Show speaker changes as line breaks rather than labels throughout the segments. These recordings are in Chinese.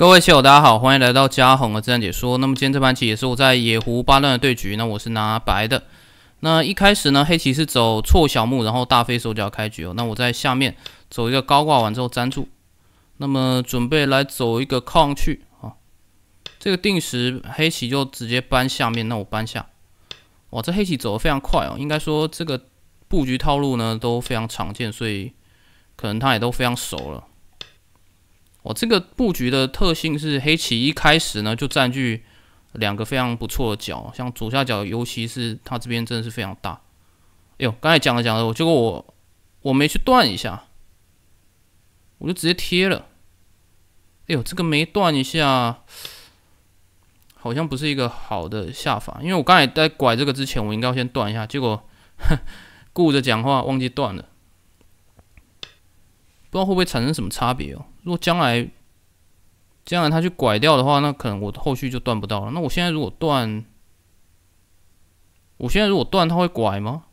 各位棋友，大家好，欢迎来到嘉宏的自然解说。那么今天这盘棋也是我在野狐八段的对局，那我是拿白的。那一开始呢，黑棋是走错小目，然后大飞手脚开局哦。那我在下面走一个高挂完之后粘住，那么准备来走一个抗去啊。这个定时黑棋就直接搬下面，那我搬下。哇，这黑棋走的非常快哦。应该说这个布局套路呢都非常常见，所以可能他也都非常熟了。我这个布局的特性是黑棋一开始呢就占据两个非常不错的角，像左下角，尤其是它这边真的是非常大。哎呦，刚才讲了讲了，结果我我没去断一下，我就直接贴了。哎呦，这个没断一下，好像不是一个好的下法，因为我刚才在拐这个之前，我应该要先断一下，结果 顾着讲话忘记断了，不知道会不会产生什么差别哦。如果将来，将来他去拐掉的话，那可能我后续就断不到了。那我现在如果断，我现在如果断，他会拐吗？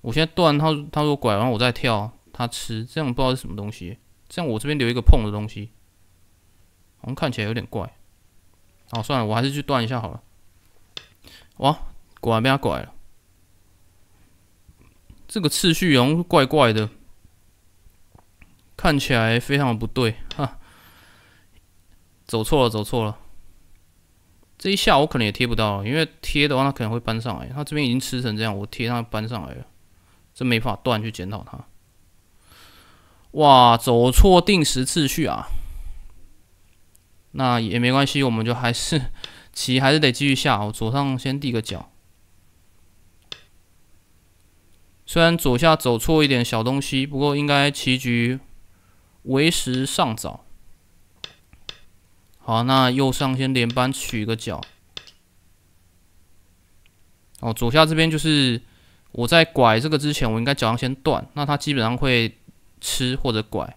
我现在断他，他说拐，完我再跳，他吃，这样不知道是什么东西。这样我这边留一个碰的东西，好像看起来有点怪。好，算了，我还是去断一下好了。哇，果然被他拐了。这个次序好像怪怪的。看起来非常的不对，哈，走错了，走错了，这一下我可能也贴不到，因为贴的话，它可能会搬上来，它这边已经吃成这样，我贴它搬上来了，这没法断去检讨它。哇，走错定时次序啊，那也没关系，我们就还是棋还是得继续下，我左上先递个角，虽然左下走错一点小东西，不过应该棋局。为时尚早。好，那右上先连扳取一个角。哦，左下这边就是我在拐这个之前，我应该脚上先断。那他基本上会吃或者拐。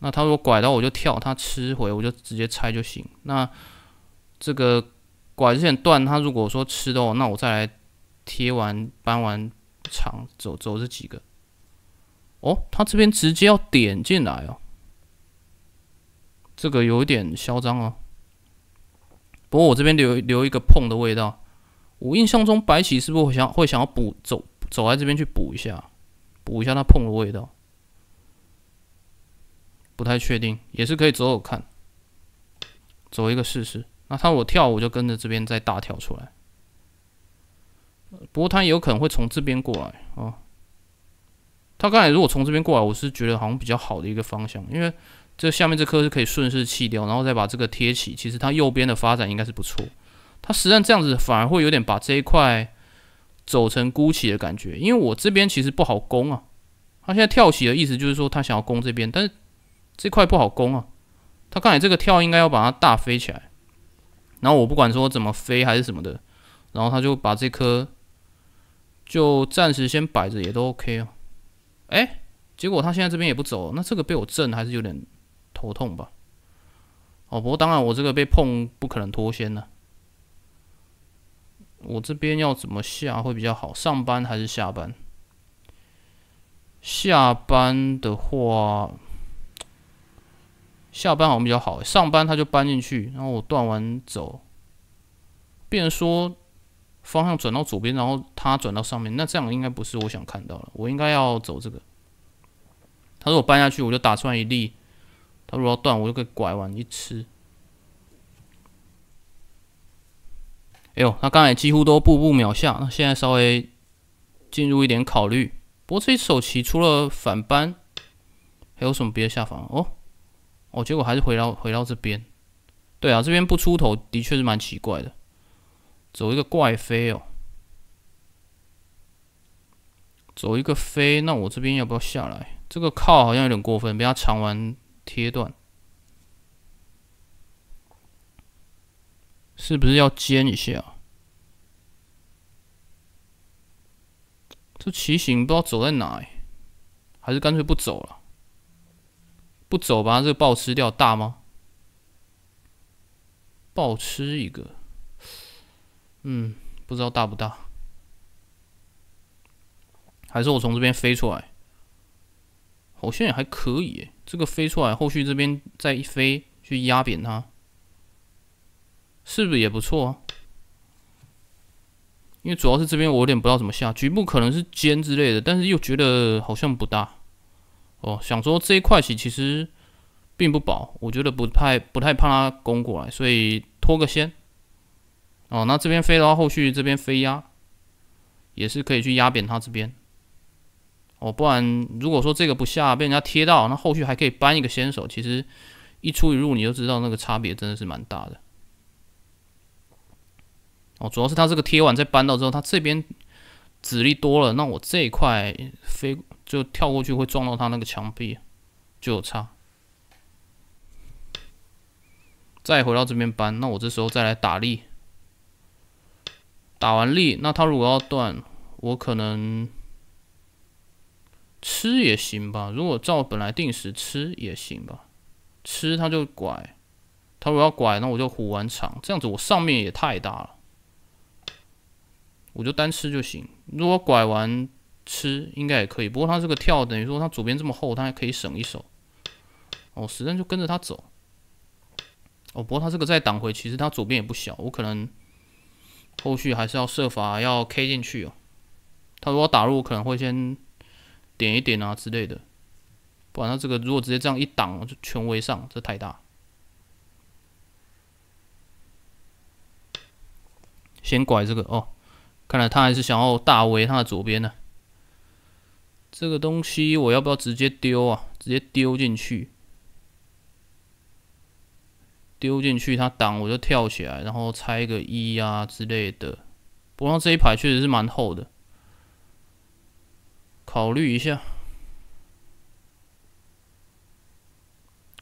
那他如果拐到我就跳，他吃回我就直接拆就行。那这个拐之前断，他如果说吃的哦，那我再来贴完搬完场走走这几个。哦，他这边直接要点进来哦，这个有一点嚣张哦。不过我这边留留一个碰的味道。我印象中白起是不是想会想要补走走来这边去补一下，补一下他碰的味道？不太确定，也是可以走走看，走一个试试。那他我跳，我就跟着这边再大跳出来。不过他有可能会从这边过来哦。他刚才如果从这边过来，我是觉得好像比较好的一个方向，因为这下面这颗是可以顺势弃掉，然后再把这个贴起。其实它右边的发展应该是不错。它实战这样子反而会有点把这一块走成孤起的感觉，因为我这边其实不好攻啊。他现在跳起的意思就是说他想要攻这边，但是这块不好攻啊。他刚才这个跳应该要把它大飞起来，然后我不管说怎么飞还是什么的，然后他就把这颗就暂时先摆着，也都 OK 啊。哎，结果他现在这边也不走，那这个被我震还是有点头痛吧。哦，不过当然我这个被碰不可能脱先呢。我这边要怎么下会比较好？上班还是下班？下班的话，下班好像比较好。上班他就搬进去，然后我断完走。变说。方向转到左边，然后它转到上面，那这样应该不是我想看到了。我应该要走这个。他如果搬下去，我就打算一粒；他如果断，我就可以拐弯一吃。哎呦，他刚才几乎都步步秒下，那现在稍微进入一点考虑。不过这一手棋除了反搬，还有什么别的下法？哦哦，结果还是回到回到这边。对啊，这边不出头的确是蛮奇怪的。走一个怪飞哦，走一个飞，那我这边要不要下来？这个靠好像有点过分，被他长完贴断，是不是要尖一下？这骑行不知道走在哪，还是干脆不走了。不走吧，这个暴吃掉大吗？暴吃一个。嗯，不知道大不大，还是我从这边飞出来，好像也还可以。这个飞出来，后续这边再一飞去压扁它，是不是也不错？啊？因为主要是这边我有点不知道怎么下，局部可能是尖之类的，但是又觉得好像不大。哦，想说这一块其其实并不薄，我觉得不太不太怕它攻过来，所以拖个先。哦，那这边飞的话，后续这边飞压也是可以去压扁他这边。哦，不然如果说这个不下被人家贴到，那后续还可以搬一个先手。其实一出一入你就知道那个差别真的是蛮大的。哦，主要是他这个贴完再搬到之后，他这边子力多了，那我这一块飞就跳过去会撞到他那个墙壁，就有差。再回到这边搬，那我这时候再来打力。打完力，那他如果要断，我可能吃也行吧。如果照本来定时吃也行吧，吃他就拐，他如果要拐，那我就虎完场，这样子我上面也太大了，我就单吃就行。如果拐完吃应该也可以，不过他这个跳等于说他左边这么厚，他还可以省一手。哦，实战就跟着他走。哦，不过他这个再挡回，其实他左边也不小，我可能。后续还是要设法要 K 进去哦。他如果打入，可能会先点一点啊之类的。不然他这个如果直接这样一挡就全围上，这太大。先拐这个哦，看来他还是想要大围他的左边呢。这个东西我要不要直接丢啊？直接丢进去。丢进去，他挡我就跳起来，然后拆个一啊之类的。不过这一排确实是蛮厚的，考虑一下，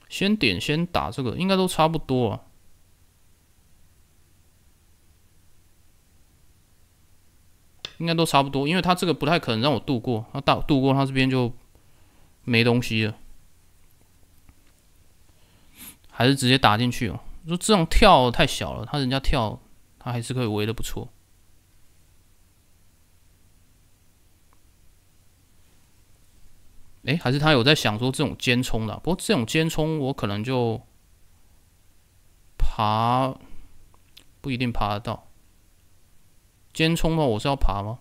先点先打这个，应该都差不多啊。应该都差不多，因为他这个不太可能让我度过，他大度过他这边就没东西了。还是直接打进去哦。说这种跳太小了，他人家跳，他还是可以围的不错。哎，还是他有在想说这种尖冲的，不过这种尖冲我可能就爬不一定爬得到。尖冲的话，我是要爬吗？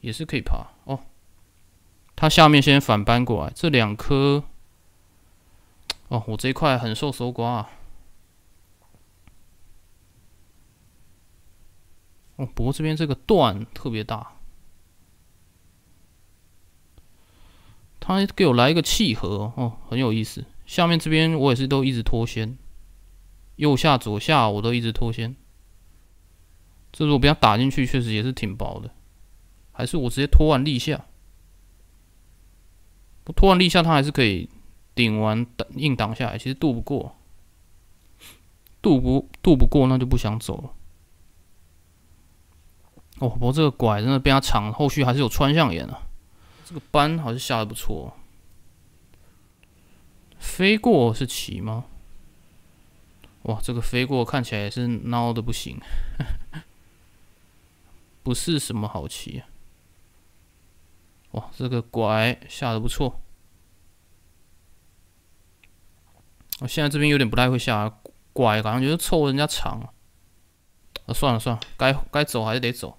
也是可以爬哦。他下面先反搬过来这两颗。哦，我这一块很受搜刮。啊。哦，不过这边这个段特别大，他给我来一个契合，哦，很有意思。下面这边我也是都一直脱先，右下、左下我都一直脱先。这如我不要打进去，确实也是挺薄的，还是我直接脱完立下，我脱完立下，它还是可以。顶完硬挡下来，其实渡不过，渡不渡不过，那就不想走了。哦，不过这个拐真的非常长，后续还是有穿向眼的。这个斑好像下的不错，飞过是骑吗？哇，这个飞过看起来也是孬的不行，不是什么好棋。哇，这个拐下的不错。我现在这边有点不太会下，怪，感觉就是凑人家场。啊，算了算了，该该走还是得走，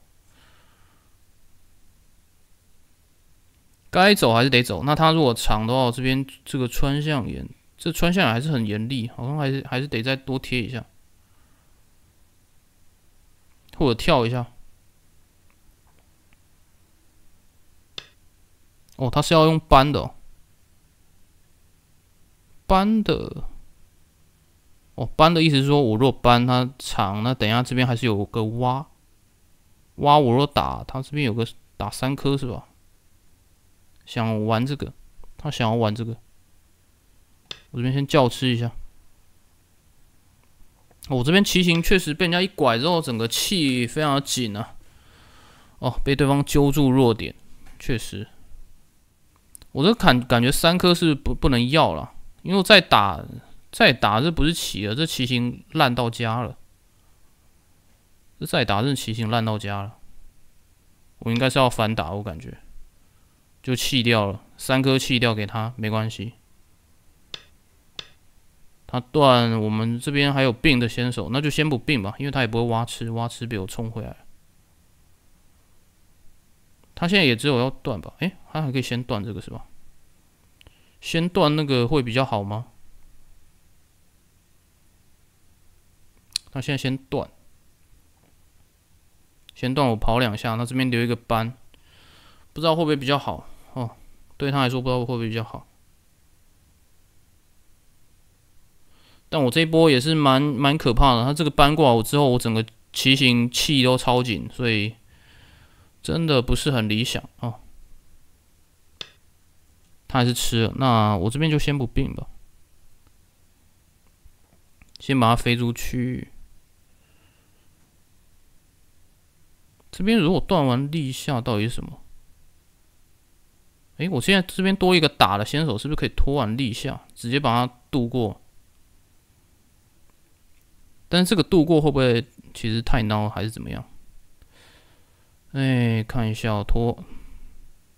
该走还是得走。那他如果长的话，我这边这个穿向眼，这穿向眼还是很严厉，好像还是还是得再多贴一下，或者跳一下。哦，他是要用搬的。搬的，哦，搬的意思是说，我若搬它长，那等一下这边还是有个挖，挖我若打他这边有个打三颗是吧？想玩这个，他想要玩这个，我这边先叫吃一下。我这边骑行确实被人家一拐之后，整个气非常紧啊。哦，被对方揪住弱点，确实，我这感感觉三颗是不不能要了。因为再打，再打，这不是棋了，这棋形烂到家了。这再打，这棋形烂到家了。我应该是要反打，我感觉，就弃掉了三颗，弃掉给他没关系。他断，我们这边还有病的先手，那就先不并吧，因为他也不会挖吃，挖吃被我冲回来。他现在也只有要断吧？哎，他还可以先断这个是吧？先断那个会比较好吗？那现在先断，先断我跑两下，那这边留一个班，不知道会不会比较好哦？对他来说不知道会不会比较好。但我这一波也是蛮蛮可怕的，他这个班过我之后，我整个骑行气都超紧，所以真的不是很理想哦。他还是吃了，那我这边就先不并吧，先把它飞出去。这边如果断完立下到底是什么？哎，我现在这边多一个打的先手，是不是可以拖完立下，直接把它渡过？但是这个渡过会不会其实太孬，还是怎么样？哎，看一下拖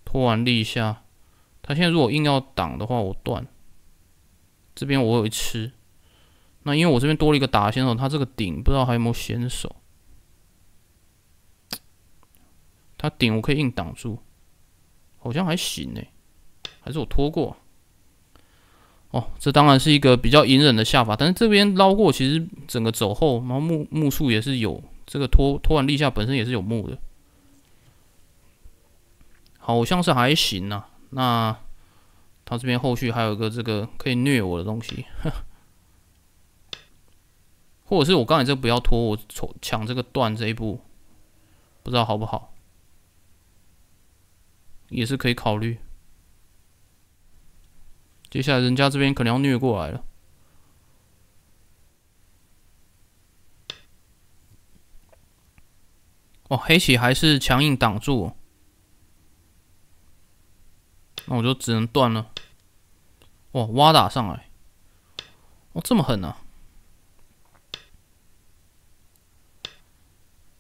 拖完立下。他现在如果硬要挡的话，我断。这边我有一吃。那因为我这边多了一个打先手，他这个顶不知道还有没有先手。他顶我可以硬挡住，好像还行呢。还是我拖过。哦，这当然是一个比较隐忍的下法，但是这边捞过，其实整个走后，然后木木数也是有这个拖拖完立下本身也是有木的，好像是还行呐。那他这边后续还有一个这个可以虐我的东西，或者是我刚才这不要拖我抢抢这个断这一步，不知道好不好，也是可以考虑。接下来人家这边可能要虐过来了。哦，黑棋还是强硬挡住。那我就只能断了。哇，挖打上来！哇，这么狠啊！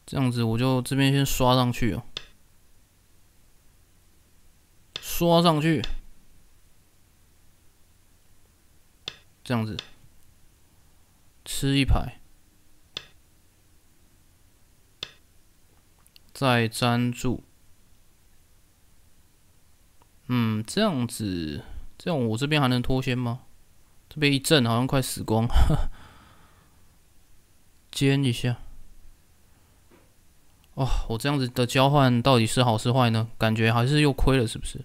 这样子我就这边先刷上去哦，刷上去，这样子吃一排，再粘住。嗯，这样子，这样我这边还能脱先吗？这边一震，好像快死光，煎一下。哦，我这样子的交换到底是好是坏呢？感觉还是又亏了，是不是？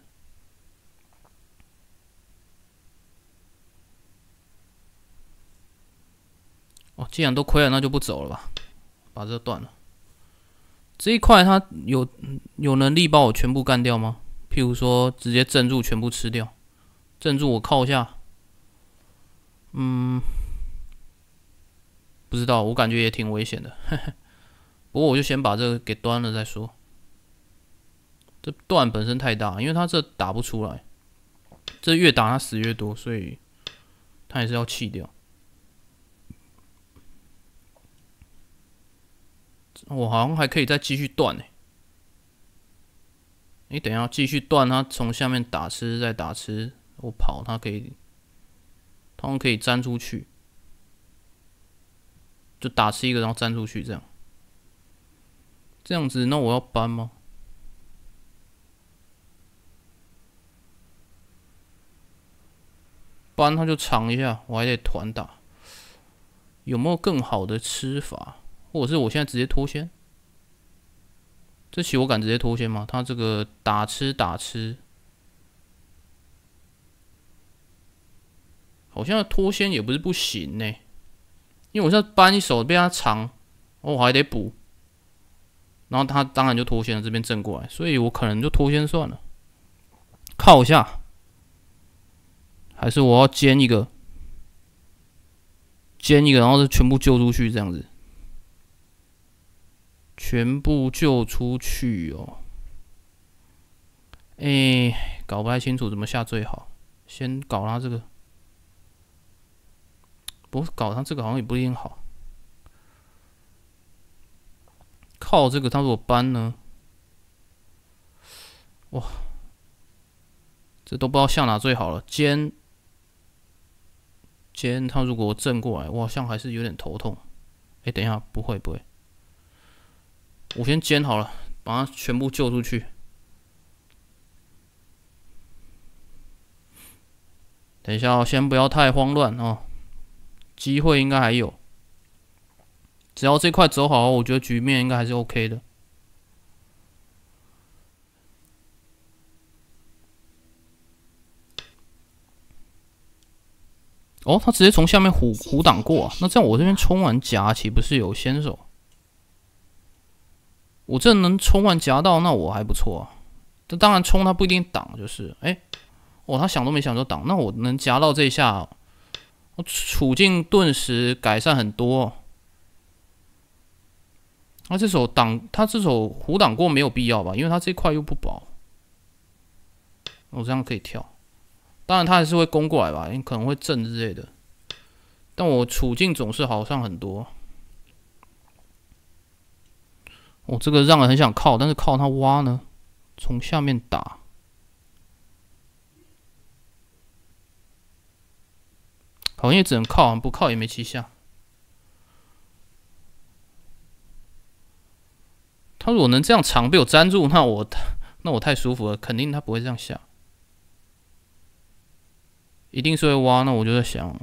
哦，既然都亏了，那就不走了吧，把这断了。这一块他有有能力把我全部干掉吗？譬如说，直接镇住全部吃掉，镇住我靠一下，嗯，不知道，我感觉也挺危险的，不过我就先把这个给端了再说。这段本身太大，因为他这打不出来，这越打他死越多，所以他还是要弃掉。我好像还可以再继续断呢。你等一下，继续断它，从下面打吃，再打吃，我跑它可以，他们可以粘出去，就打吃一个，然后粘出去这样，这样子那我要搬吗？搬他就尝一下，我还得团打，有没有更好的吃法？或者是我现在直接脱先？这棋我敢直接脱先吗？他这个打吃打吃，好像脱先也不是不行呢，因为我现在扳一手被他长，哦我还得补，然后他当然就脱先了，这边正过来，所以我可能就脱先算了，靠下，还是我要煎一个，煎一个，然后就全部救出去这样子。全部救出去哦！哎，搞不太清楚怎么下最好，先搞他这个。不搞他这个好像也不一定好。靠这个，他如果搬呢？哇！这都不知道下哪最好了。肩，肩，他如果正过来，我好像还是有点头痛。哎，等一下，不会，不会。我先煎好了，把它全部救出去。等一下，哦，先不要太慌乱哦，机会应该还有。只要这块走好，我觉得局面应该还是 OK 的。哦，他直接从下面虎虎挡过，那这样我这边冲完夹，岂不是有先手？我这能冲完夹到，那我还不错。这当然冲，他不一定挡，就是哎，哦，他想都没想就挡，那我能夹到这一下，我处境顿时改善很多。那这手挡，他这手弧挡过没有必要吧，因为他这块又不薄。我这样可以跳，当然他还是会攻过来吧，为可能会震之类的，但我处境总是好上很多。我这个让人很想靠，但是靠他挖呢？从下面打，好像只能靠，不靠也没气象。他如果能这样长被我粘住，那我那我太舒服了，肯定他不会这样下，一定是会挖。那我就在想，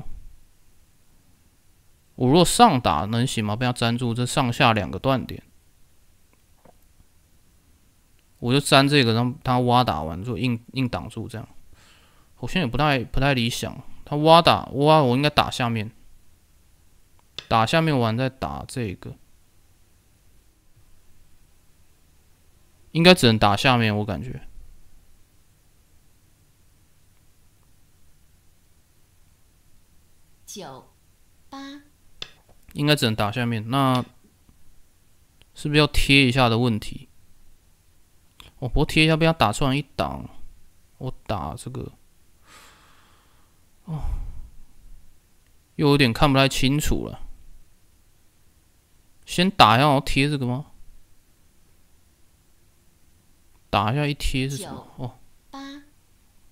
我若上打能行吗？被他粘住这上下两个断点。我就粘这个，让他挖打完就硬硬挡住这样。我现在也不太不太理想，他挖打挖我应该打下面，打下面完再打这个，应该只能打下面，我感觉。
九八，
应该只能打下面，那是不是要贴一下的问题？我不贴一下，不要打出来一挡。我打这个，哦，又有点看不太清楚了。先打一下，我贴这个吗？打一下一贴是什么？哦，八、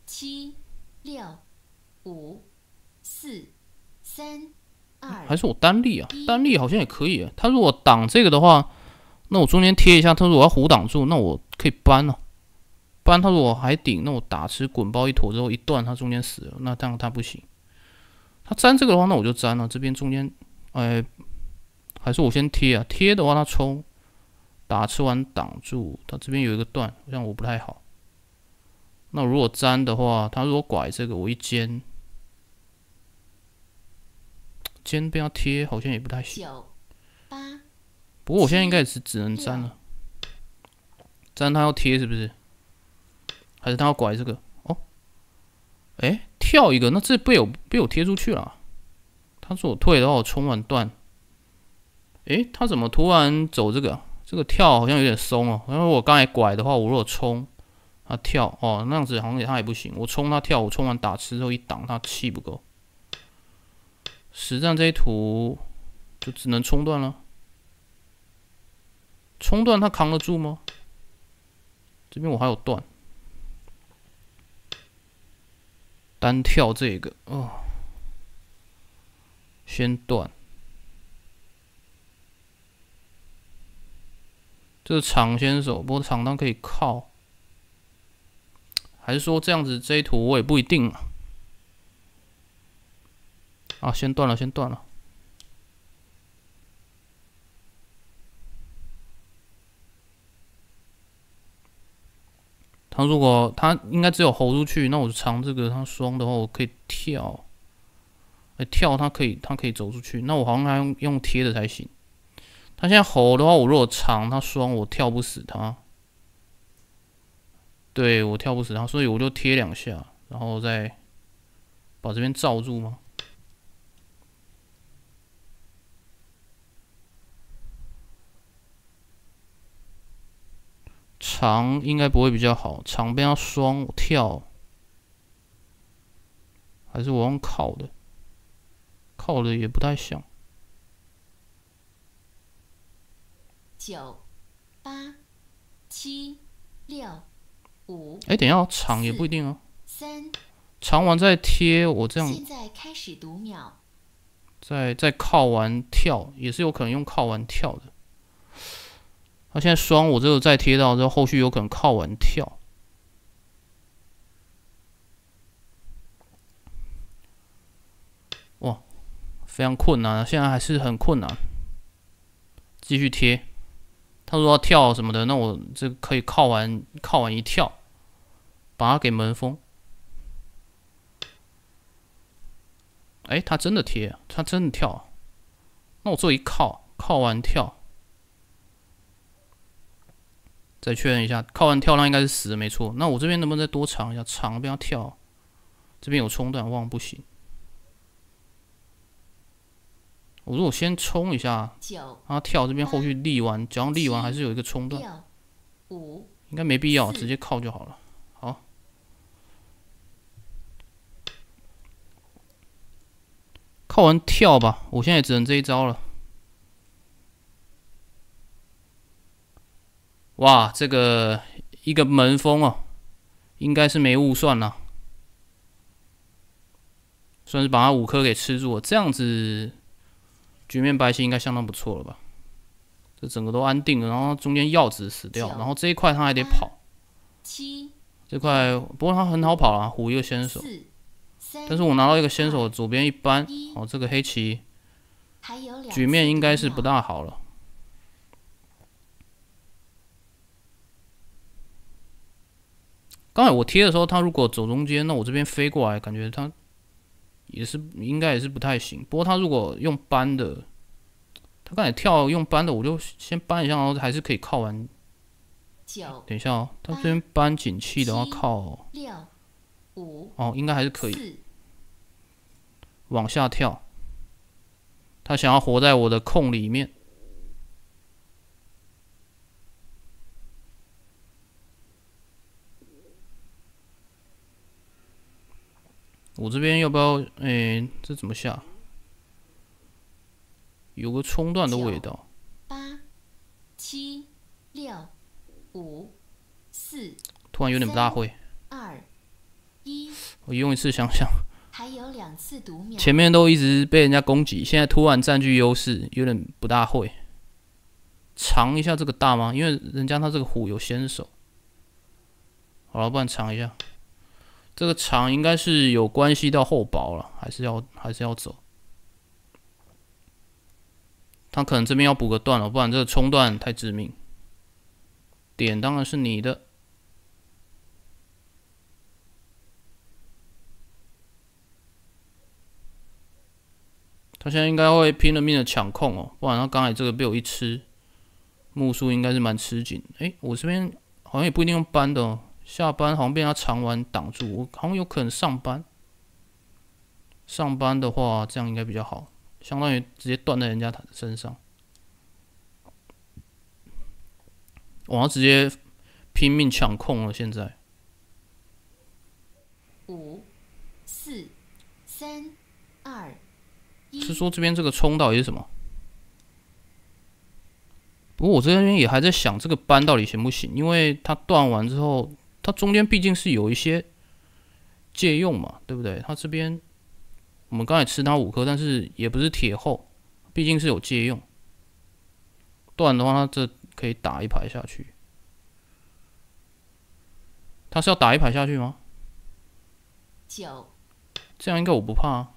七、六、五、四、
三、二，还是我单立啊？单立好像也可以。啊。他如果挡这个的话。那我中间贴一下，他说我要弧挡住，那我可以搬呢，搬。他说我还顶，那我打吃滚包一坨之后一断，他中间死了，那这样他不行。他粘这个的话，那我就粘了。这边中间，哎，还是我先贴啊。贴的话他冲，打吃完挡住，他这边有一个断，这样我不太好。那如果粘的话，他如果拐这个，我一尖，尖边要贴，好像也不太行。不过我现在应该也是只能粘了，粘他要贴是不是？还是他要拐这个？哦，哎，跳一个，那这被我被我贴出去了。他说我退的话，我冲完断。哎，他怎么突然走这个？这个跳好像有点松哦。因为我刚才拐的话，我如果冲他跳哦，那样子好像他也不行。我冲他跳，我冲完打吃之后一挡，他气不够。实战这一图就只能冲断了。冲段他扛得住吗？这边我还有段，单跳这个哦，先断。这是长先手，不过长单可以靠，还是说这样子这一图我也不一定啊。啊，先断了，先断了。他如果他应该只有吼出去，那我长这个他双的话，我可以跳，哎跳他可以他可以走出去，那我好像还用用贴的才行。他现在吼的话，我如果长他双，我跳不死他。对我跳不死他，所以我就贴两下，然后再把这边罩住吗？长应该不会比较好，长边要双跳，还是我用靠的，靠的也不太像。
九、八、七、六、五。哎，等下长也不一定啊。三。
长完再贴，我这样。现
在开始读秒。
再再靠完跳，也是有可能用靠完跳的。那现在双我只有再贴到，之后后续有可能靠完跳。哇，非常困难，现在还是很困难。继续贴，他说要跳什么的，那我这可以靠完靠完一跳，把它给门封。哎，他真的贴，他真的跳，那我做一靠，靠完跳。再确认一下，靠完跳浪应该是十，没错。那我这边能不能再多长一下，长不要跳，这边有冲断，望不行。我如果先冲一下，然后跳这边后续立完，只要立完还是有一个冲断，应该没必要，直接靠就好了。好，靠完跳吧，我现在也只能这一招了。哇，这个一个门风哦，应该是没误算了，算是把他五颗给吃住，了。这样子局面白棋应该相当不错了吧？这整个都安定了，然后中间药子死掉，然后这一块他还得跑，七这块不过他很好跑啊，虎一个先手，但是我拿到一个先手，左边一扳，哦，这个黑棋，局面应该是不大好了。刚才我贴的时候，他如果走中间，那我这边飞过来，感觉他也是应该也是不太行。不过他如果用搬的，他刚才跳用搬的，我就先搬一下，然后还是可以靠完。九，等一下哦，他这边搬景气的话靠
六五哦，
应该还是可以。往下跳，他想要活在我的空里面。我这边要不要？哎，这怎么下？有个冲段的味道。
八、七、六、五、四。
突然有点不大会。二、一。我用一次想想。还有两次秒。前面都一直被人家攻击，现在突然占据优势，有点不大会。尝一下这个大吗？因为人家他这个虎有先手。好了，不然尝一下。这个长应该是有关系到厚薄了，还是要还是要走？他可能这边要补个段了，不然这个冲段太致命。点当然是你的。他现在应该会拼了命的抢控哦，不然他刚才这个被我一吃，木数应该是蛮吃紧。哎，我这边好像也不一定用搬的。哦。下班好像被他长完挡住，我好像有可能上班。上班的话，这样应该比较好，相当于直接断在人家身上。我要直接拼命抢控了，现在。
五四三二。是说
这边这个冲到底是什么？不过我这边也还在想这个班到底行不行，因为他断完之后。它中间毕竟是有一些借用嘛，对不对？它这边我们刚才吃它五颗，但是也不是铁后，毕竟是有借用。断的话，它这可以打一排下去。它是要打一排下去吗？九，这样应该我不怕。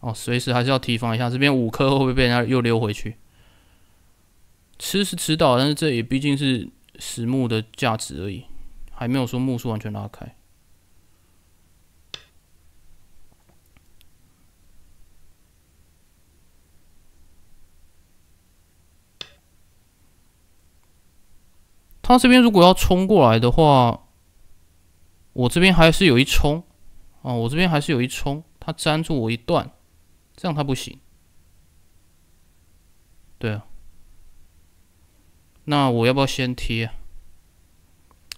哦，随时还是要提防一下，这边五颗会不会被人家又溜回去？吃是吃到，但是这也毕竟是。实木的价值而已，还没有说木数完全拉开。他这边如果要冲过来的话，我这边还是有一冲啊，我这边还是有一冲，他粘住我一段，这样他不行。对啊。那我要不要先贴？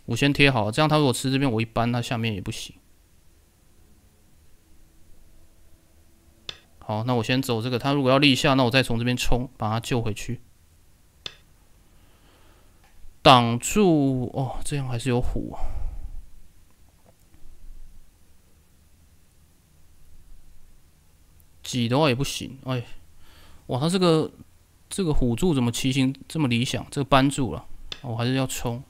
我先贴好，这样他如果吃这边，我一搬他下面也不行。好，那我先走这个。他如果要立下，那我再从这边冲，把他救回去，挡住。哦，这样还是有虎。挤的话也不行。哎，哇，他这个。这个辅助怎么骑行这么理想？这个扳住了，我还是要冲。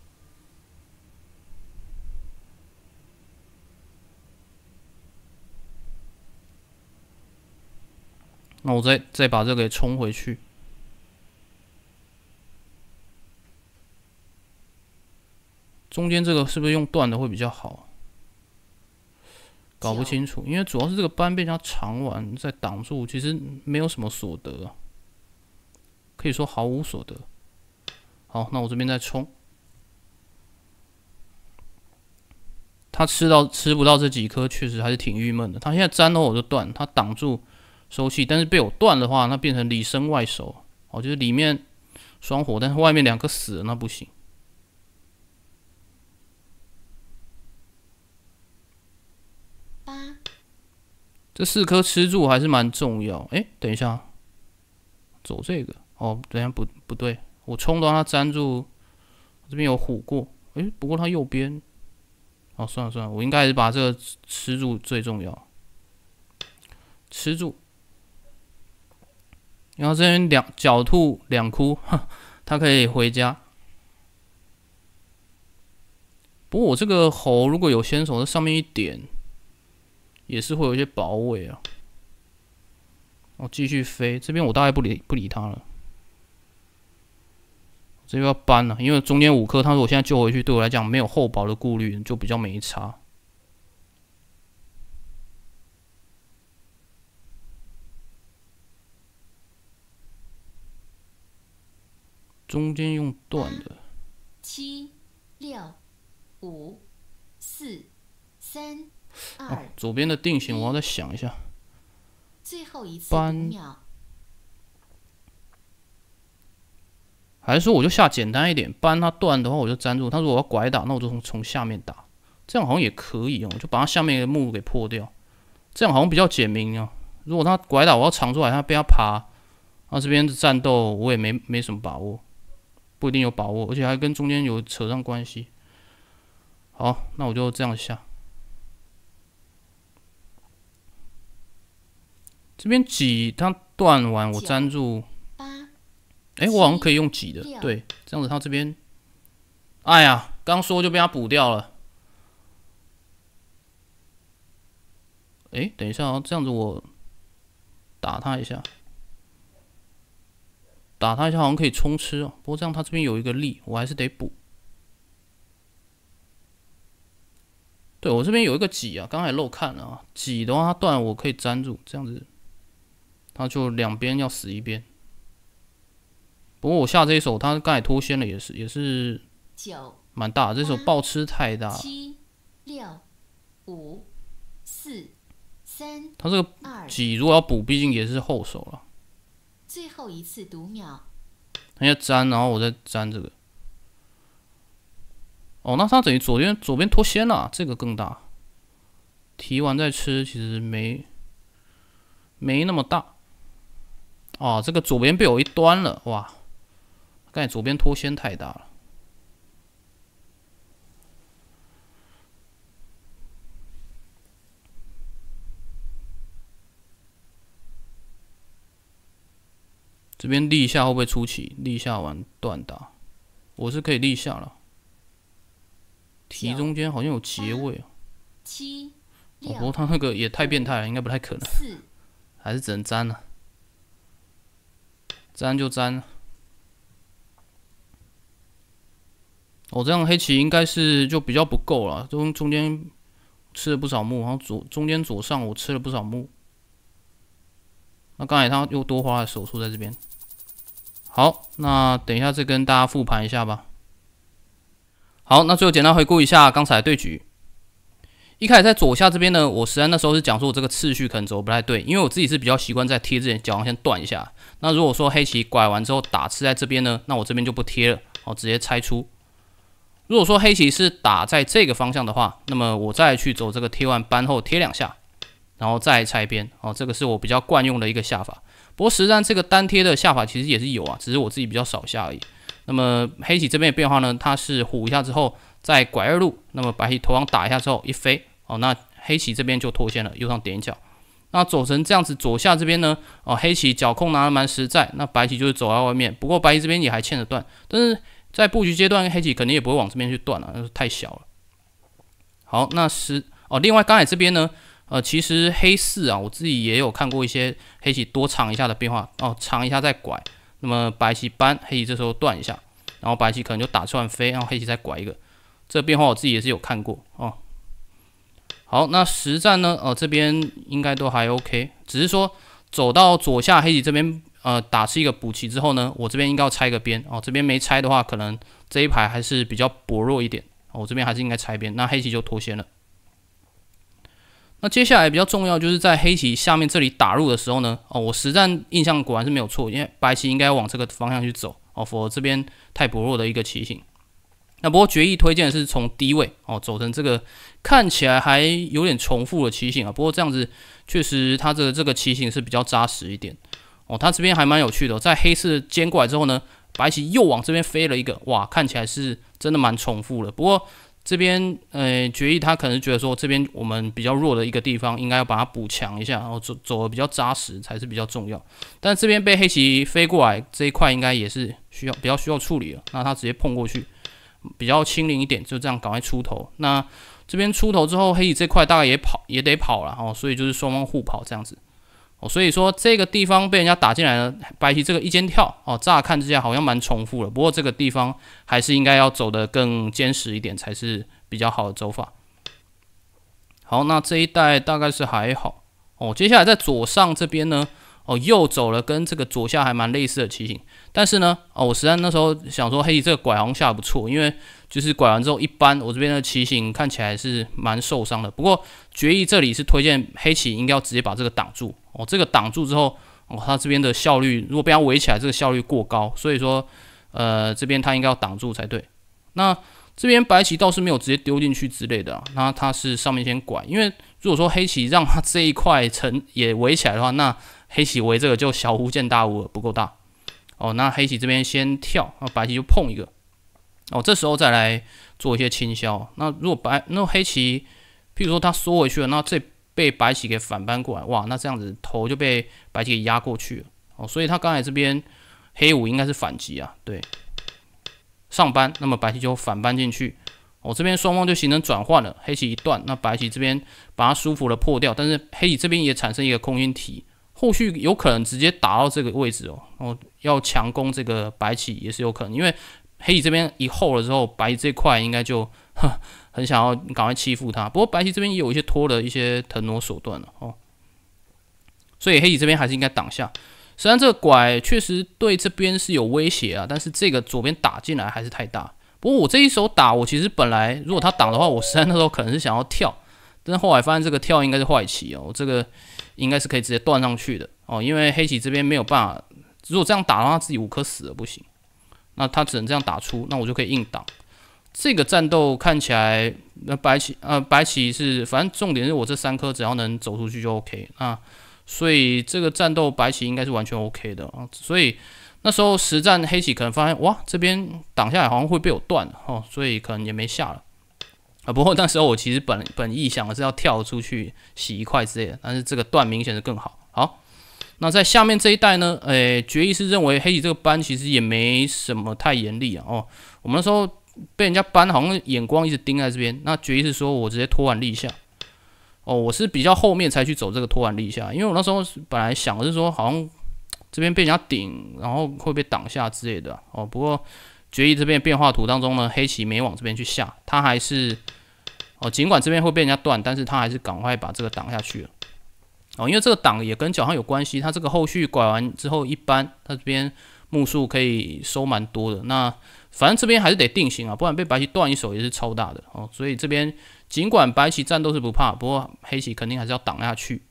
那我再再把这给冲回去。中间这个是不是用断的会比较好？搞不清楚，因为主要是这个斑被成长完再挡住，其实没有什么所得。可以说毫无所得。好，那我这边再冲。他吃到吃不到这几颗，确实还是挺郁闷的。他现在粘话我就断，他挡住收气，但是被我断的话，那变成里生外熟。哦，就是里面双火，但是外面两个死，了，那不行。这四颗吃住还是蛮重要。哎，等一下，走这个。哦，等下不不对，我冲到他粘住，这边有虎过，哎，不过他右边，哦算了算了，我应该是把这个吃住最重要，吃住，然后这边两狡兔两窟，他可以回家。不过我这个猴如果有先手在上面一点，也是会有一些保尾啊。我继续飞，这边我大概不理不理他了。这以要搬了，因为中间五颗，他说我现在救回去，对我来讲没有厚薄的顾虑，就比较没差。中间用断的，
七六五四三二，
左边的定型，我要再想一下，搬。还是说我就下简单一点，不然他断的话我就粘住。他说我要拐打，那我就从从下面打，这样好像也可以哦。我就把他下面的木给破掉，这样好像比较简明哦。如果他拐打，我要藏出来，他被他爬，那这边的战斗我也没没什么把握，不一定有把握，而且还跟中间有扯上关系。好，那我就这样下，这边挤他断完我粘住。哎，我好像可以用挤的，对，这样子他这边，哎呀，刚说就被他补掉了。哎，等一下啊，这样子我打他一下，打他一下好像可以冲吃哦。不过这样他这边有一个力，我还是得补。对我这边有一个挤啊，刚才漏看了啊。挤的话，它断我可以粘住，这样子它就两边要死一边。不过我下这一手，他刚才脱先了，也是也是蛮大。这手暴吃太大了。七
六五四三。他这个几
如果要补，毕竟也是后手了。
最后一次读秒。
要粘，然后我再粘这个。哦，那他等于左边左边脱先了，这个更大。提完再吃，其实没没那么大。哦，这个左边被我一端了，哇！刚才左边脱先太大了，这边立下会不会出起？立下完断打，我是可以立下了。题中间好像有结位，七。不过他那个也太变态了，应该不太可能。四，还是只能粘了，粘就粘了。我这样黑棋应该是就比较不够了，中中间吃了不少木，然后左中间左上我吃了不少木。那刚才他又多花了手速在这边。好，那等一下再跟大家复盘一下吧。好，那最后简单回顾一下刚才对局。一开始在左下这边呢，我实在那时候是讲说我这个次序可能走不太对，因为我自己是比较习惯在贴之前脚先断一下。那如果说黑棋拐完之后打吃在这边呢，那我这边就不贴了，我直接拆出。如果说黑棋是打在这个方向的话，那么我再去走这个贴完扳后贴两下，然后再拆边，哦，这个是我比较惯用的一个下法。不过实战这个单贴的下法其实也是有啊，只是我自己比较少下而已。那么黑棋这边的变化呢，它是虎一下之后再拐二路，那么白棋头样打一下之后一飞，哦，那黑棋这边就脱先了，右上点一脚。那走成这样子，左下这边呢，哦，黑棋脚控拿的蛮实在，那白棋就是走在外面。不过白棋这边也还欠着断，但是。在布局阶段，黑棋肯定也不会往这边去断了，那为太小了。好，那是哦。另外，刚才这边呢，呃，其实黑四啊，我自己也有看过一些黑棋多长一下的变化哦，长一下再拐。那么白棋搬，黑棋这时候断一下，然后白棋可能就打算飞，然后黑棋再拐一个，这变化我自己也是有看过哦。好，那实战呢？哦，这边应该都还 OK，只是说走到左下黑棋这边。呃，打是一个补齐之后呢，我这边应该要拆个边哦。这边没拆的话，可能这一排还是比较薄弱一点哦。我这边还是应该拆边，那黑棋就脱先了。那接下来比较重要就是在黑棋下面这里打入的时候呢，哦，我实战印象果然是没有错，因为白棋应该往这个方向去走哦，否则这边太薄弱的一个棋形。那不过决议推荐是从低位哦走成这个看起来还有点重复的棋形啊，不过这样子确实它的这个棋形是比较扎实一点。哦，他这边还蛮有趣的，在黑色尖过来之后呢，白棋又往这边飞了一个，哇，看起来是真的蛮重复的。不过这边呃，决意他可能觉得说，这边我们比较弱的一个地方，应该要把它补强一下，然后走走的比较扎实才是比较重要。但这边被黑棋飞过来这一块，应该也是需要比较需要处理了。那他直接碰过去，比较轻灵一点，就这样赶快出头。那这边出头之后，黑棋这块大概也跑也得跑了，哦，所以就是双方互跑这样子。所以说这个地方被人家打进来了，白棋这个一间跳哦，乍看之下好像蛮重复了。不过这个地方还是应该要走得更坚实一点，才是比较好的走法。好，那这一带大概是还好哦。接下来在左上这边呢，哦又走了跟这个左下还蛮类似的棋形，但是呢，哦我实在那时候想说黑棋这个拐弯下不错，因为就是拐完之后一般我这边的棋形看起来是蛮受伤的。不过决议这里是推荐黑棋应该要直接把这个挡住。哦，这个挡住之后，哦，他这边的效率如果被他围起来，这个效率过高，所以说，呃，这边他应该要挡住才对。那这边白棋倒是没有直接丢进去之类的，那他是上面先拐，因为如果说黑棋让他这一块成也围起来的话，那黑棋围这个就小巫见大巫了，不够大。哦，那黑棋这边先跳，那白棋就碰一个。哦，这时候再来做一些清消。那如果白，那黑棋，譬如说他缩回去了，那这。被白棋给反搬过来，哇，那这样子头就被白棋压过去了哦，所以他刚才这边黑五应该是反击啊，对，上扳，那么白棋就反搬进去，哦，这边双方就形成转换了，黑棋一断，那白棋这边把它舒服的破掉，但是黑棋这边也产生一个空心体，后续有可能直接打到这个位置哦，哦，要强攻这个白棋也是有可能，因为黑棋这边一厚了之后，白棋这块应该就哈。很想要赶快欺负他，不过白棋这边也有一些拖的一些腾挪手段了哦，所以黑棋这边还是应该挡下。虽然这个拐确实对这边是有威胁啊，但是这个左边打进来还是太大。不过我这一手打，我其实本来如果他挡的话，我实在那时候可能是想要跳，但是后来发现这个跳应该是坏棋哦，我这个应该是可以直接断上去的哦，因为黑棋这边没有办法，如果这样打的话自己五颗死了不行，那他只能这样打出，那我就可以硬挡。这个战斗看起来，那白棋呃白棋是反正重点是我这三颗只要能走出去就 OK 啊，所以这个战斗白棋应该是完全 OK 的啊，所以那时候实战黑棋可能发现哇这边挡下来好像会被我断哦，所以可能也没下了啊。不过那时候我其实本本意想的是要跳出去洗一块之类的，但是这个断明显是更好。好，那在下面这一代呢，诶决议是认为黑棋这个班其实也没什么太严厉啊哦，我们那时候。被人家搬，好像眼光一直盯在这边。那决议是说，我直接拖完立下。哦，我是比较后面才去走这个拖完立下，因为我那时候本来想的是说，好像这边被人家顶，然后会被挡下之类的。哦，不过决议这边变化图当中呢，黑棋没往这边去下，他还是哦，尽管这边会被人家断，但是他还是赶快把这个挡下去了。哦，因为这个挡也跟脚上有关系，他这个后续拐完之后一般，他这边目数可以收蛮多的。那反正这边还是得定型啊，不然被白棋断一手也是超大的哦。所以这边尽管白棋战斗是不怕，不过黑棋肯定还是要挡下去。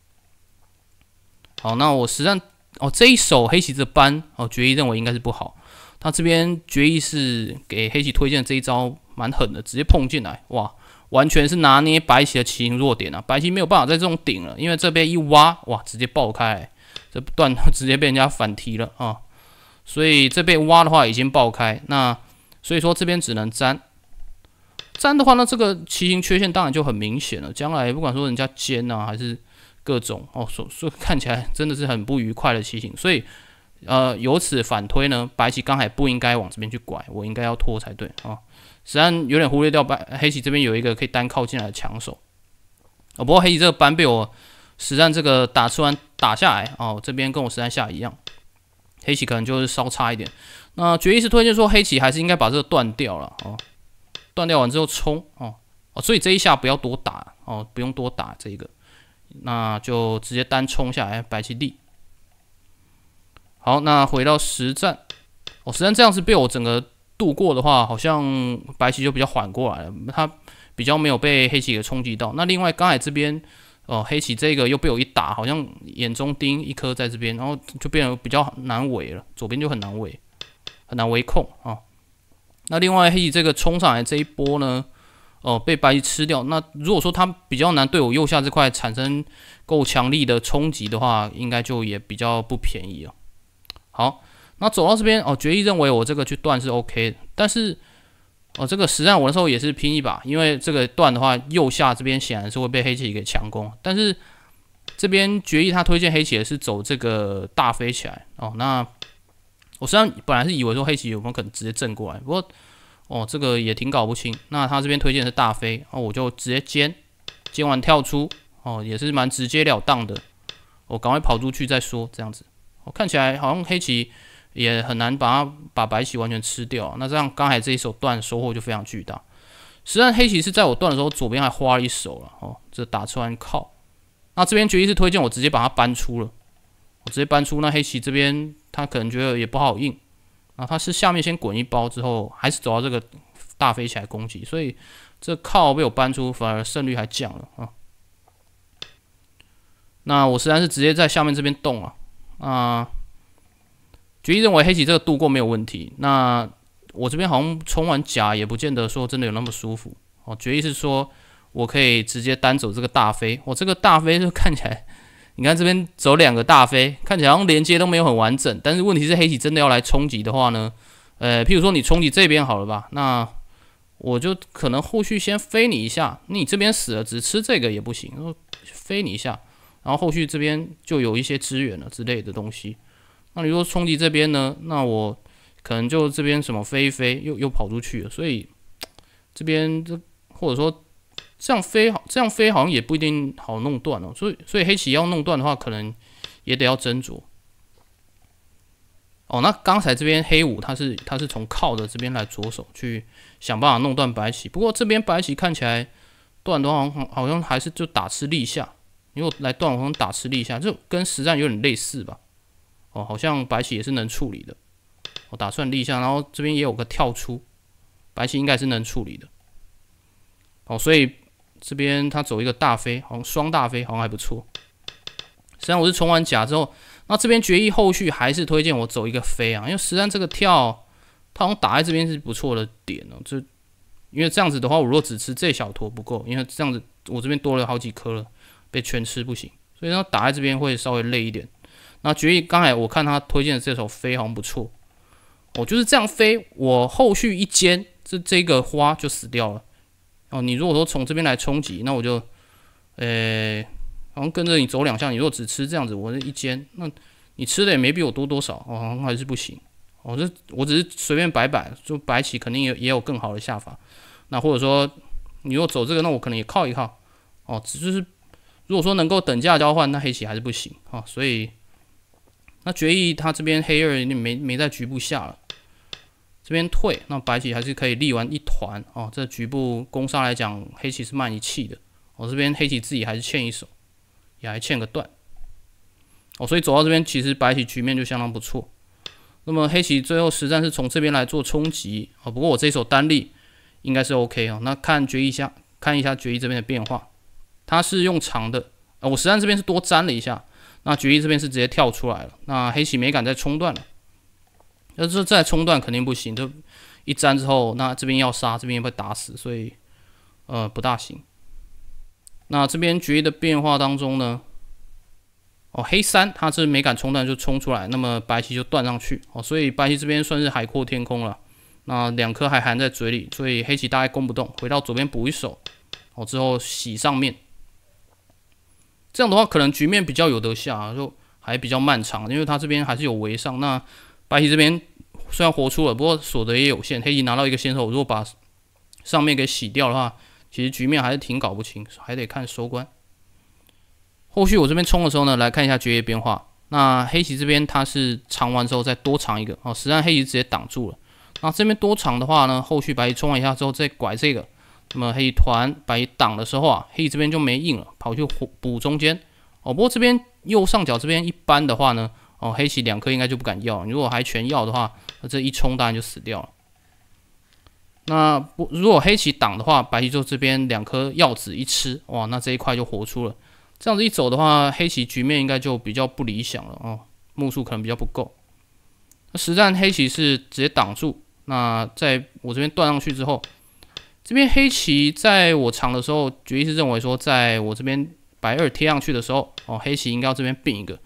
好，那我实战哦这一手黑棋这扳哦，决议认为应该是不好。他这边决议是给黑棋推荐这一招，蛮狠的，直接碰进来哇，完全是拿捏白棋的棋形弱点啊！白棋没有办法在这种顶了，因为这边一挖哇，直接爆开，这段 直接被人家反踢了啊。所以这边挖的话已经爆开那。所以说这边只能粘，粘的话呢，这个骑行缺陷当然就很明显了。将来不管说人家尖呐，还是各种哦，所所以看起来真的是很不愉快的骑行。所以，呃，由此反推呢，白棋刚才不应该往这边去拐，我应该要拖才对啊。实战有点忽略掉白黑棋这边有一个可以单靠进来的抢手。哦，不过黑棋这个扳被我实战这个打吃完打下来哦，这边跟我实战下一样，黑棋可能就是稍差一点。那绝意是推荐说黑棋还是应该把这个断掉了哦，断掉完之后冲哦哦，所以这一下不要多打哦，不用多打这个，那就直接单冲下来，白棋立。好，那回到实战，哦，实战这样是被我整个度过的话，好像白棋就比较缓过来了，它比较没有被黑棋给冲击到。那另外刚才这边哦，黑棋这个又被我一打，好像眼中钉一颗在这边，然后就变得比较难围了，左边就很难围。很难围控啊。那另外黑棋这个冲上来这一波呢，哦，被白棋吃掉。那如果说他比较难对我右下这块产生够强力的冲击的话，应该就也比较不便宜哦。好，那走到这边哦，决议认为我这个去断是 OK 的。但是哦，这个实战我的时候也是拼一把，因为这个断的话右下这边显然是会被黑棋给强攻。但是这边决议他推荐黑棋是走这个大飞起来哦，那。我实际上本来是以为说黑棋有可能直接正过来，不过哦，这个也挺搞不清。那他这边推荐是大飞，那我就直接尖，尖完跳出，哦，也是蛮直截了当的。我赶快跑出去再说，这样子。我看起来好像黑棋也很难把它把白棋完全吃掉。那这样刚才这一手断收获就非常巨大。实际上黑棋是在我断的时候左边还花了一手了，哦，这打出完靠。那这边决议是推荐我直接把它搬出了，我直接搬出，那黑棋这边。他可能觉得也不好硬，啊，他是下面先滚一包之后，还是走到这个大飞起来攻击，所以这靠被我搬出，反而胜率还降了啊。那我实然是直接在下面这边动啊，啊，决议认为黑棋这个度过没有问题。那我这边好像冲完甲也不见得说真的有那么舒服哦。决议是说我可以直接单走这个大飞，我这个大飞就看起来。你看这边走两个大飞，看起来好像连接都没有很完整。但是问题是，黑棋真的要来冲击的话呢？呃，譬如说你冲击这边好了吧，那我就可能后续先飞你一下，你这边死了只吃这个也不行，飞你一下，然后后续这边就有一些资源了之类的东西。那你说冲击这边呢？那我可能就这边什么飞一飞，又又跑出去，了。所以这边这或者说。这样飞好，这样飞好像也不一定好弄断哦，所以所以黑棋要弄断的话，可能也得要斟酌。哦，那刚才这边黑五，它是它是从靠的这边来着手去想办法弄断白棋，不过这边白棋看起来断的话好像好像还是就打吃立下，因为来断好像打吃立下就跟实战有点类似吧。哦，好像白棋也是能处理的。我打算立下，然后这边也有个跳出，白棋应该是能处理的。哦，所以。这边他走一个大飞，好像双大飞好像还不错。实际上我是冲完甲之后，那这边决议后续还是推荐我走一个飞啊，因为际上这个跳，它好像打在这边是不错的点哦。就因为这样子的话，我如果只吃这小坨不够，因为这样子我这边多了好几颗了，被全吃不行，所以它打在这边会稍微累一点。那决议刚才我看他推荐的这手飞好像不错，我就是这样飞，我后续一尖，这这个花就死掉了。哦，你如果说从这边来冲击，那我就，呃，好像跟着你走两下。你如果只吃这样子，我这一间，那你吃的也没比我多多少，好像还是不行。我这我只是随便摆摆，就白棋肯定也也有更好的下法。那或者说你如果走这个，那我可能也靠一靠。哦，只是如果说能够等价交换，那黑棋还是不行啊。所以那决议他这边黑二已经没没在局部下了。这边退，那白棋还是可以立完一团哦。这局部攻杀来讲，黑棋是慢一气的。我这边黑棋自己还是欠一手，也还欠个断。哦，所以走到这边，其实白棋局面就相当不错。那么黑棋最后实战是从这边来做冲击啊。不过我这一手单立应该是 OK 哦。那看决议下，看一下决议这边的变化。他是用长的，我实战这边是多粘了一下。那决议这边是直接跳出来了，那黑棋没敢再冲断了。要是再冲断肯定不行，就一粘之后，那这边要杀，这边又被打死，所以呃不大行。那这边议的变化当中呢，哦黑三他是没敢冲断就冲出来，那么白棋就断上去，哦所以白棋这边算是海阔天空了。那两颗还含在嘴里，所以黑棋大概攻不动，回到左边补一手，哦之后洗上面，这样的话可能局面比较有的下，就还比较漫长，因为他这边还是有围上那。白棋这边虽然活出了，不过所得也有限。黑棋拿到一个先手，如果把上面给洗掉的话，其实局面还是挺搞不清，还得看收官。后续我这边冲的时候呢，来看一下爵爷变化。那黑棋这边它是长完之后再多长一个，哦，实战黑棋直接挡住了。那这边多长的话呢，后续白棋冲完一下之后再拐这个，那么黑棋团白棋挡的时候啊，黑棋这边就没应了，跑去补中间。哦，不过这边右上角这边一般的话呢。哦，黑棋两颗应该就不敢要，你如果还全要的话，这一冲当然就死掉了。那不，如果黑棋挡的话，白棋就这边两颗药子一吃，哇，那这一块就活出了。这样子一走的话，黑棋局面应该就比较不理想了哦，目数可能比较不够。实战黑棋是直接挡住，那在我这边断上去之后，这边黑棋在我长的时候，绝一是认为说，在我这边白二贴上去的时候，哦，黑棋应该要这边并一个。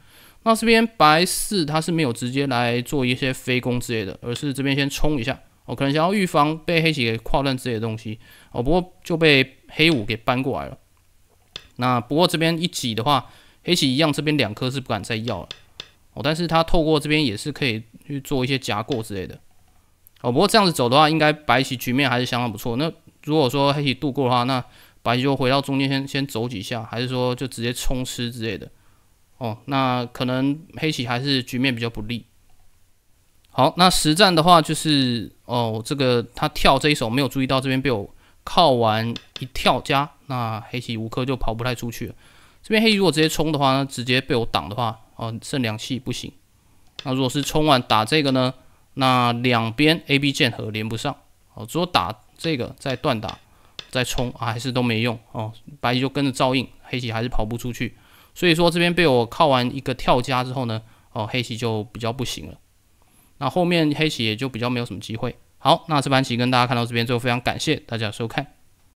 那这边白四他是没有直接来做一些飞攻之类的，而是这边先冲一下，我可能想要预防被黑棋给跨断之类的东西。哦，不过就被黑五给搬过来了。那不过这边一挤的话，黑棋一样，这边两颗是不敢再要了。哦，但是他透过这边也是可以去做一些夹过之类的。哦，不过这样子走的话，应该白棋局面还是相当不错。那如果说黑棋度过的话，那白棋就回到中间先先走几下，还是说就直接冲吃之类的？哦，那可能黑棋还是局面比较不利。好，那实战的话就是哦，这个他跳这一手没有注意到这边被我靠完一跳加，那黑棋五颗就跑不太出去。这边黑棋如果直接冲的话呢，直接被我挡的话，哦，剩两气不行。那如果是冲完打这个呢，那两边 A、B 键和连不上。哦，只有打这个再断打再冲还是都没用。哦，白棋就跟着照应，黑棋还是跑不出去。所以说这边被我靠完一个跳加之后呢，哦黑棋就比较不行了，那后面黑棋也就比较没有什么机会。好，那这盘棋跟大家看到这边最后，非常感谢大家收看。